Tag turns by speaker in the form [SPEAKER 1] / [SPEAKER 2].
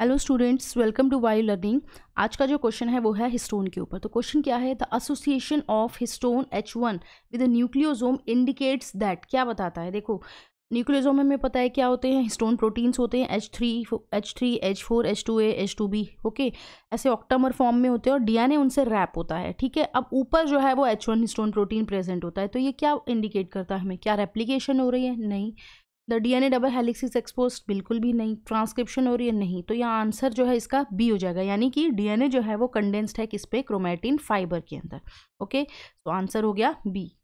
[SPEAKER 1] hello students welcome to Y learning आज का जो क्वेश्चन है वो है हिस्टोन के ऊपर तो क्वेश्चन क्या है the association of histone H one with nucleosome indicates that क्या बताता है देखो न्यूक्लियोजोम हमें पता है क्या होते हैं हिस्टोन प्रोटीन्स होते हैं H three H three H four H two A H two B okay ऐसे ऑक्टामर फॉर्म में होते हैं और डीएनए उनसे रैप होता है ठीक है अब ऊपर जो है वो H one histone protein present होता है तो ये क्या इंडिकेट करता है हमें क्या रेप्लीकेशन हो रही है नहीं the DNA double helix is expose बिल्कुल भी नहीं ट्रांसक्रिप्शन और ये नहीं तो यह आंसर जो है इसका बी हो जाएगा यानी कि डीएनए जो है वो कंडेंस्ड है किस पे क्रोमैटिन फाइबर के अंदर ओके तो आंसर हो गया बी